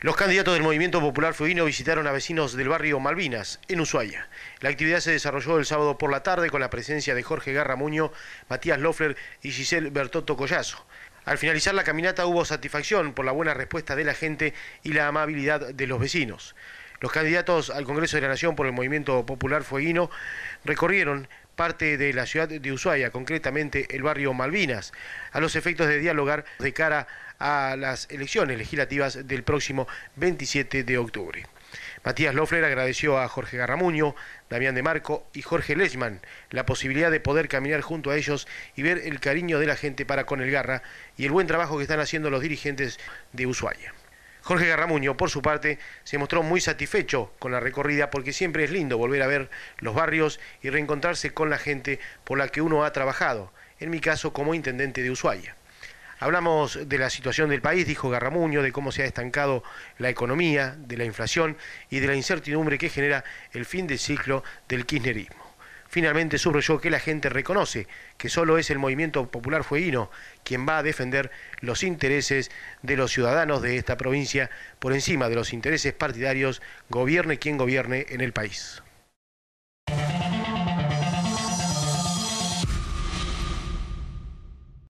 Los candidatos del Movimiento Popular Fueguino visitaron a vecinos del barrio Malvinas, en Ushuaia. La actividad se desarrolló el sábado por la tarde con la presencia de Jorge Garra Muño, Matías Loffler y Giselle Bertotto Collazo. Al finalizar la caminata hubo satisfacción por la buena respuesta de la gente y la amabilidad de los vecinos. Los candidatos al Congreso de la Nación por el Movimiento Popular Fueguino recorrieron parte de la ciudad de Ushuaia, concretamente el barrio Malvinas, a los efectos de dialogar de cara a las elecciones legislativas del próximo 27 de octubre. Matías Loffler agradeció a Jorge Garramuño, Damián de Marco y Jorge Lesman la posibilidad de poder caminar junto a ellos y ver el cariño de la gente para con el Garra y el buen trabajo que están haciendo los dirigentes de Ushuaia. Jorge Garramuño, por su parte, se mostró muy satisfecho con la recorrida porque siempre es lindo volver a ver los barrios y reencontrarse con la gente por la que uno ha trabajado, en mi caso como intendente de Ushuaia. Hablamos de la situación del país, dijo Garramuño, de cómo se ha estancado la economía, de la inflación y de la incertidumbre que genera el fin del ciclo del kirchnerismo finalmente subrayó que la gente reconoce que solo es el movimiento popular fueguino quien va a defender los intereses de los ciudadanos de esta provincia por encima de los intereses partidarios, gobierne quien gobierne en el país.